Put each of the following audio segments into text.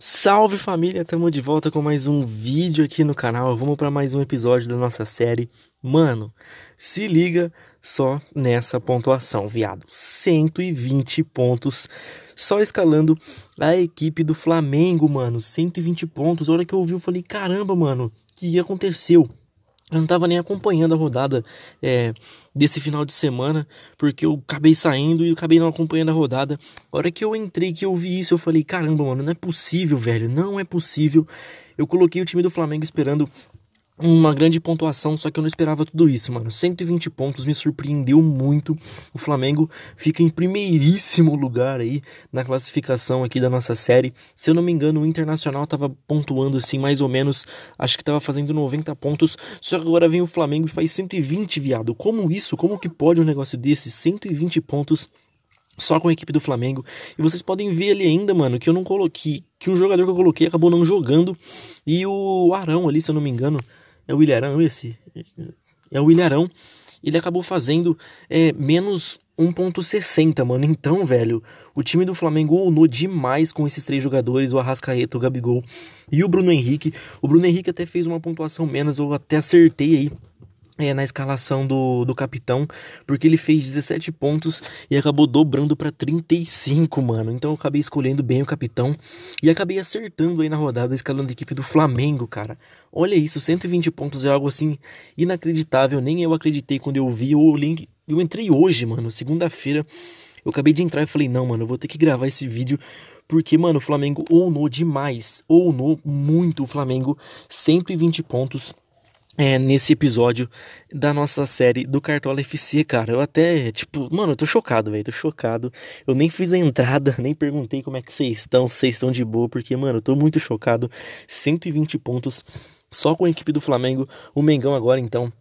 Salve família, estamos de volta com mais um vídeo aqui no canal. Vamos para mais um episódio da nossa série. Mano, se liga só nessa pontuação, viado. 120 pontos só escalando a equipe do Flamengo, mano. 120 pontos. A hora que eu ouvi, eu falei: "Caramba, mano, O que aconteceu?" Eu não estava nem acompanhando a rodada é, desse final de semana, porque eu acabei saindo e eu acabei não acompanhando a rodada. A hora que eu entrei, que eu vi isso, eu falei: caramba, mano, não é possível, velho, não é possível. Eu coloquei o time do Flamengo esperando uma grande pontuação, só que eu não esperava tudo isso, mano. 120 pontos me surpreendeu muito. O Flamengo fica em primeiríssimo lugar aí na classificação aqui da nossa série. Se eu não me engano, o Internacional tava pontuando assim mais ou menos, acho que tava fazendo 90 pontos, só que agora vem o Flamengo e faz 120, viado. Como isso? Como que pode um negócio desse? 120 pontos só com a equipe do Flamengo. E vocês podem ver ali ainda, mano, que eu não coloquei, que um jogador que eu coloquei acabou não jogando e o Arão ali, se eu não me engano, é o Ilharão esse? É o Ilharão. Ele acabou fazendo é, menos 1.60, mano. Então, velho, o time do Flamengo onou demais com esses três jogadores, o Arrascaeta, o Gabigol e o Bruno Henrique. O Bruno Henrique até fez uma pontuação menos, eu até acertei aí é, na escalação do, do capitão, porque ele fez 17 pontos e acabou dobrando para 35, mano. Então eu acabei escolhendo bem o capitão e acabei acertando aí na rodada, escalando a equipe do Flamengo, cara. Olha isso, 120 pontos é algo assim inacreditável, nem eu acreditei quando eu vi o link. Eu entrei hoje, mano, segunda-feira. Eu acabei de entrar e falei: "Não, mano, eu vou ter que gravar esse vídeo porque, mano, o Flamengo ou no demais, ou no muito o Flamengo, 120 pontos é, nesse episódio da nossa série do Cartola FC, cara. Eu até, tipo, mano, eu tô chocado, velho, tô chocado. Eu nem fiz a entrada, nem perguntei como é que vocês estão, vocês estão de boa, porque, mano, eu tô muito chocado. 120 pontos só com a equipe do Flamengo. O Mengão agora, então,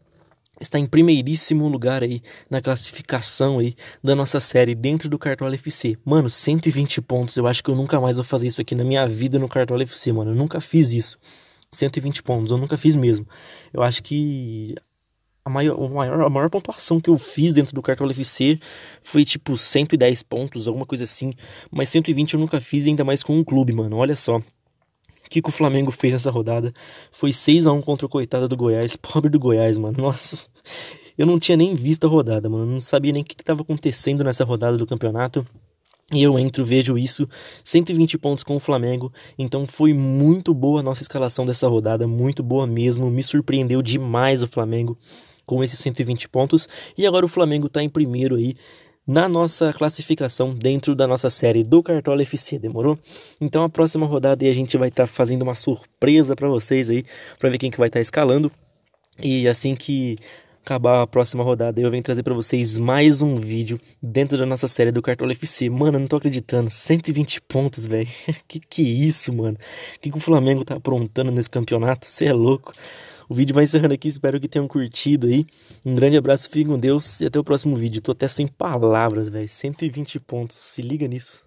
está em primeiríssimo lugar aí na classificação aí da nossa série dentro do Cartola FC. Mano, 120 pontos. Eu acho que eu nunca mais vou fazer isso aqui na minha vida no Cartola FC, mano. Eu nunca fiz isso. 120 pontos. Eu nunca fiz mesmo. Eu acho que a maior, a maior, a maior pontuação que eu fiz dentro do cartão FC foi tipo 110 pontos, alguma coisa assim. Mas 120 eu nunca fiz, ainda mais com um clube, mano. Olha só. O que, que o Flamengo fez nessa rodada? Foi 6 a 1 contra o coitado do Goiás. Pobre do Goiás, mano. Nossa. Eu não tinha nem visto a rodada, mano. Eu não sabia nem o que estava acontecendo nessa rodada do campeonato. E eu entro, vejo isso, 120 pontos com o Flamengo. Então foi muito boa a nossa escalação dessa rodada, muito boa mesmo. Me surpreendeu demais o Flamengo com esses 120 pontos. E agora o Flamengo está em primeiro aí na nossa classificação dentro da nossa série do Cartola FC, demorou? Então a próxima rodada aí a gente vai estar tá fazendo uma surpresa para vocês aí, para ver quem que vai estar tá escalando. E assim que acabar a próxima rodada, eu venho trazer para vocês mais um vídeo dentro da nossa série do Cartola FC. Mano, eu não tô acreditando. 120 pontos, velho. que que é isso, mano? que, que o Flamengo tá aprontando nesse campeonato? Você é louco. O vídeo vai encerrando aqui, espero que tenham curtido aí. Um grande abraço, fiquem com Deus e até o próximo vídeo. Tô até sem palavras, velho. 120 pontos, se liga nisso.